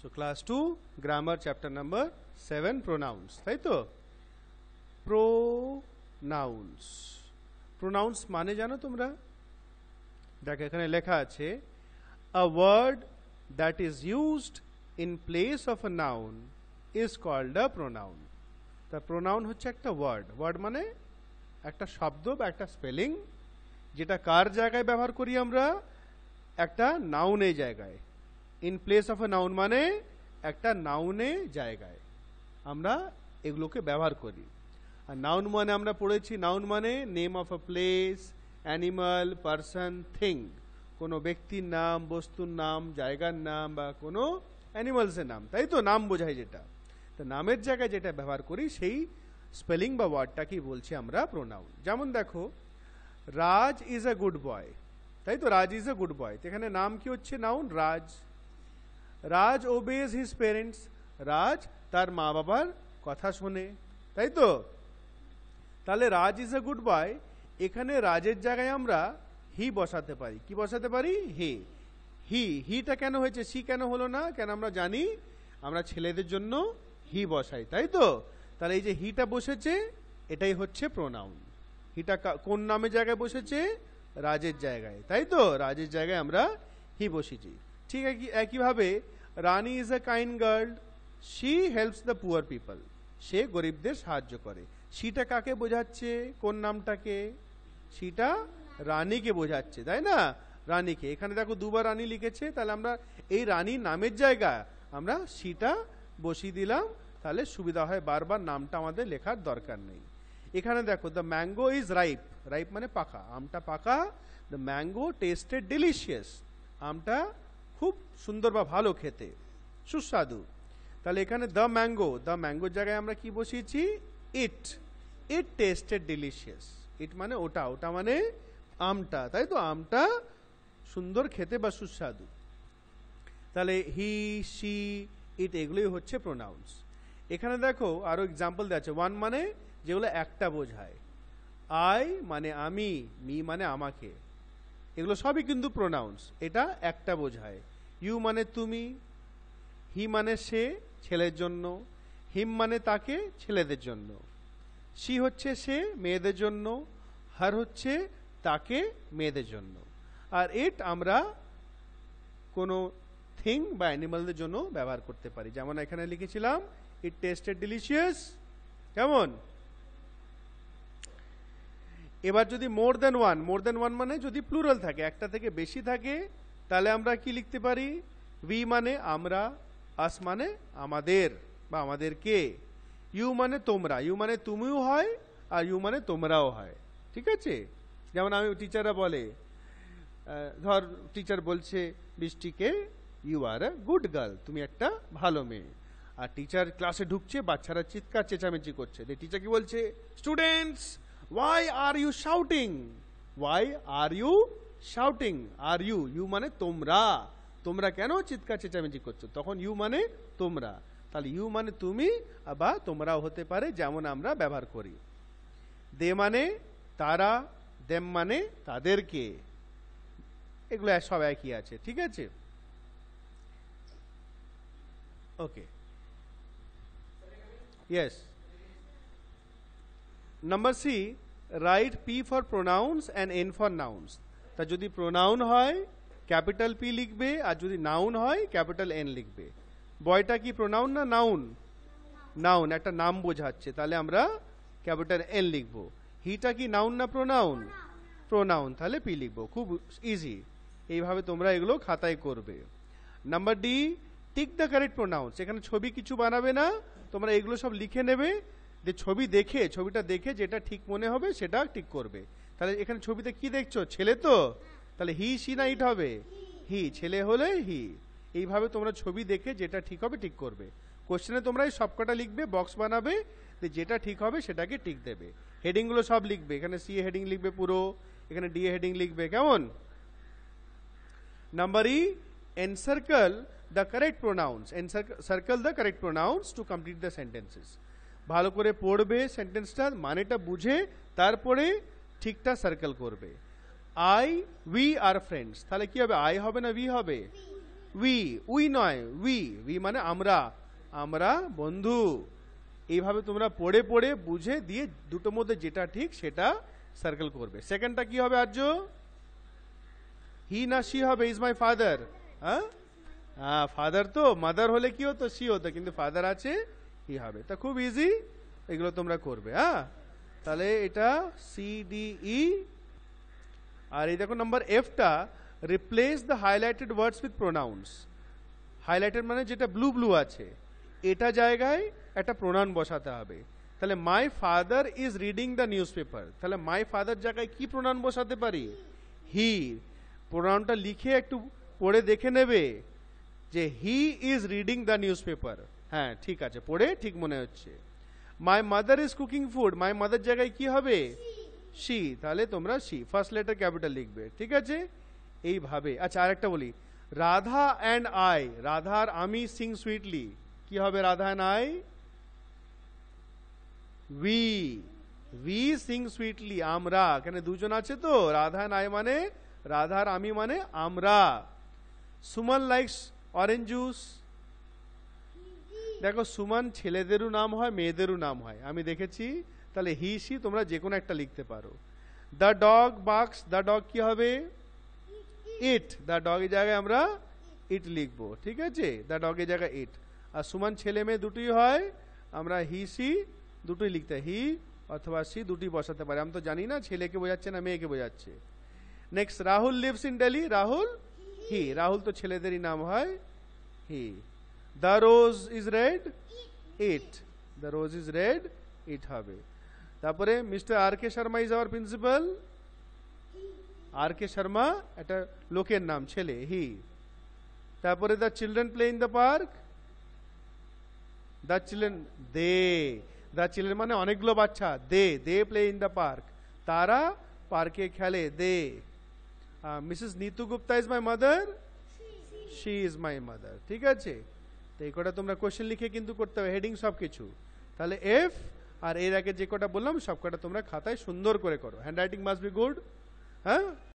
so class two grammar chapter number seven pronouns তাই তো pronounce pronounce মানে জানো তোমরা দেখো এখানে লেখা আছে a word that is used in place of a noun is called a pronoun তা প্রোনাউন হচ্ছে একটা ওয়ার্ড ওয়ার্ড মানে একটা শব্দ বা একটা স্পেলিং যেটা কার জায়গায় ব্যবহার করি আমরা একটা নাউনের জায়গায় in place of a noun মানে একটা নাউনে জায়গায় আমরা এগুলোকে ব্যবহার করি আর নাউন মানে আমরা পড়েছি নাউন মানে name of a place animal person thing কোনো ব্যক্তির নাম বস্তুর নাম জায়গার নাম বা কোনো অ্যানিমালসের নাম তাই তো নাম বোঝায় যেটা তো নামের জায়গায় যেটা ব্যবহার করি সেই স্পেলিং বা ওয়ার্ডটাকেই বলছি আমরা প্রোনাউন যেমন দেখো রাজ ইজ এ গুড বয় তাই তো রাজ ইজ এ গুড বয় এখানে নাম কি হচ্ছে noun Raj Raj obeys his parents Raj তার মা বাবার কথা শোনে তাই তো তাহলে রাজ ইজ এ গুড বয় এখানে রাজের জায়গায় আমরা হি বসাতে পারি কি বসাতে পারি হে হি হিটা কেন হয়েছে সি কেন হলো না কেন আমরা জানি আমরা ছেলেদের জন্য হি বসাই তাই তো তাহলে এই যে হিটা বসেছে এটাই হচ্ছে প্রোনাউন হিটা কোন নামের জায়গায় বসেছে রাজের জায়গায় তাই তো রাজের জায়গায় আমরা হি বসেছি ঠিক একইভাবে Rani is a kind girl she helps the poor people সে গরিবদের সাহায্য করে সিটা কাকে বোঝাচ্ছে কোন নামটাকে সিটা রানীকে বোঝাচ্ছে তাই না রানীকে এখানে দেখো দুবার রানী লিখেছে তাহলে আমরা এই রানী নামের জায়গা আমরা সিটা বসিয়ে দিলাম তাহলে সুবিধা হয় বারবার নামটা আমাদের লেখার দরকার নেই এখানে দেখো the mango is ripe ripe মানে পাকা আমটা পাকা দ্য ম্যাঙ্গো টেস্টেড ডিলিশিয়াস আমটা খুব সুন্দর বা ভালো খেতে সুস্বাদু তাহলে এখানে দ্য ম্যাঙ্গো দ্য ম্যাঙ্গোর জায়গায় আমরা কি বসিয়েছি ইট ইট টেস্টেড ডিলিশিয়াস ইট মানে ওটা ওটা মানে আমটা তাই তো আমটা সুন্দর খেতে বা সুস্বাদু তাহলে হি সি ইট এগুলোই হচ্ছে প্রোনাউন্স এখানে দেখো আরও এক্সাম্পল দেওয়া আছে ওয়ান মানে যেগুলো একটা বোঝায় আই মানে আমি মি মানে আমাকে এগুলো সবই কিন্তু প্রোনাউন্স এটা একটা বোঝায় ইউ মানে তুমি হি মানে সে ছেলের জন্য হিম মানে তাকে ছেলেদের জন্য সি হচ্ছে সে মেয়েদের জন্য হার হচ্ছে তাকে মেয়েদের জন্য আর এট আমরা কোনো থিং বা অ্যানিমালদের জন্য ব্যবহার করতে পারি যেমন এখানে লিখেছিলাম ইট টেস্টেড ডিলিশিয়াস কেমন এবার যদি মোর দেন ওয়ান মোর দেন ওয়ান মানে যদি প্লুরাল থাকে একটা থেকে বেশি থাকে তাহলে আমরা কি লিখতে পারি উই মানে আমরা আস মানে আমাদের বা আমাদেরকে ইউ মানে তোমরা ইউ মানে তুমিও হয় আর ইউ মানে তোমরাও হয় ঠিক আছে যেমন আমি টিচাররা বলে ধর টিচার বলছে বৃষ্টিকে ইউ আর গুড গার্ল তুমি একটা ভালো মেয়ে আর টিচার ক্লাসে ঢুকছে বাচ্চারা চিৎকার চেঁচামেচি করছে টিচার কি বলছে students why are you shouting why are you shouting are you you মানে তোমরা তোমরা কেন চিৎকার চেঁচামেচি করছো তখন ইউ মানে তোমরা তাহলে ইউ মানে তুমি বা তোমরাও হতে পারে যেমন আমরা ব্যবহার করি দে মানে তারা দেম মানে তাদেরকে এগুলো সব একই আছে ঠিক আছে okay yes number C right P for pronouns and N for nouns তা যদি প্রোনাউন হয় ক্যাপিটাল পি লিখবে আর যদি নাউন হয় ক্যাপিটাল এন লিখবে বয়টা কি প্রোনাউন না নাউন নাউন একটা নাম বোঝাচ্ছে তাহলে আমরা ক্যাপিটাল এন লিখব হিটা কি নাউন না প্রোনাউন প্রোনাউন তাহলে পি লিখব খুব ইজি এইভাবে তোমরা এগুলো খাতায় করবে number D tick the correct pronouns সেখানে ছবি কিছু বানাবে না তোমরা এগুলো সব লিখে নেবে যে ছবি দেখে ছবিটা দেখে যেটা ঠিক মনে হবে সেটা ঠিক করবে তাহলে এখানে ছবিতে কি দেখছো ছেলে তো তাহলে হি সি না ইট হবে হি ছেলে হলে হি এইভাবে তোমরা ছবি দেখে যেটা ঠিক হবে ঠিক করবে কোশ্চেনে তোমরা এই সবকটা লিখবে বক্স বানাবে যেটা ঠিক হবে সেটাকে টিক দেবে হেডিংগুলো সব লিখবে এখানে সি হেডিং লিখবে পুরো এখানে ডি হেডিং লিখবে কেমন number E encircle the correct pronouns circle the correct pronouns to complete the sentences ভালো করে পড়বে সেন্টেন্সটা মানেটা বুঝে তারপরে ঠিকটা সার্কেল করবে আই উই আর ফ্রেন্ডস তাহলে কি হবে আই হবে না উই হবে উই উই নয় উই উই মানে আমরা আমরা বন্ধু এইভাবে তোমরা পড়ে পড়ে বুঝে দিয়ে দুটোর মধ্যে যেটা ঠিক সেটা সার্কেল করবে সেকেন্ডটা কি হবে আর্য হি না শি হবে ইজ মাই ফাদার হ্যাঁ হ্যাঁ ফাদার তো মাদার হলে কি হতো শি হতো কিন্তু ফাদার আছে হি হবে তা খুব ইজি এগুলো তোমরা করবে হ্যাঁ তাহলে এটা সিডিই e, আর এই দেখো নাম্বার এফটা replace the highlighted words with pronouns highlighted মানে যেটা ব্লু ব্লু আছে এটা জায়গায় একটা প্রোনাউন বসাতে হবে তাহলে my father is reading the newspaper তাহলে মাই ফাদার জায়গায় কি প্রোনাউন বসাতে পারি হি প্রোনাউনটা লিখে একটু পড়ে দেখে নেবে যে he is reading the newspaper হ্যাঁ ঠিক আছে পড়ে ঠিক মনে হচ্ছে my mother is cooking food my mother जगह की होवे she তাহলে তোমরা she ফার্স্ট লেটার ক্যাপিটাল লিখবে ঠিক আছে এই ভাবে আচ্ছা আরেকটা বলি রাধা এন্ড আই রাধা আর আমি सिंग स्वीटली কি হবে রাধা আর I we we sing sweetly আমরা কেন দুজন আছে তো রাধা আর আই মানে রাধা আর আমি মানে আমরা সুমল লাইকস অরেঞ্জ জুস দেখো সুমান ছেলেদেরও নাম হয় মেয়েদেরও নাম হয় আমি দেখেছি তাহলে হি সি তোমরা যে কোনো একটা লিখতে পারো the dog barks the dog কি হবে ইট দ্য ডগ ডগের জায়গায় আমরা ইট লিখবো ঠিক আছে দ্য ডগের জায়গায় ইট আর সুমান ছেলে মেয়ে দুটোই হয় আমরা হি সি দুটোই লিখতে হি অথবা সি দুটি বসাতে পারি আমি তো জানি না ছেলেকে বোঝাচ্ছে না মেয়েকে বোঝাচ্ছে next Rahul lives in Delhi Rahul he Rahul তো ছেলেদেরই নাম হয় he the rose is red it the rose is red it হবে তারপরে Mister R K Sharma is our principal R K শর্মা একটা লোকের নাম ছেলে হি তারপরে the children play in the park the children they the children মানে অনেকগুলো বাচ্চা they they play in the park তারা পার্কে খেলে they Mrs Nitu Gupta is my mother she is my mother ঠিক আছে তো এই কটা তোমরা কোয়েশ্চেন লিখে কিন্তু করতে হবে হেডিং সব কিছু তাহলে এফ আর এর আগে যে কটা বললাম সব কটা তোমরা খাতায় সুন্দর করে করো handwriting must be good হ্যাঁ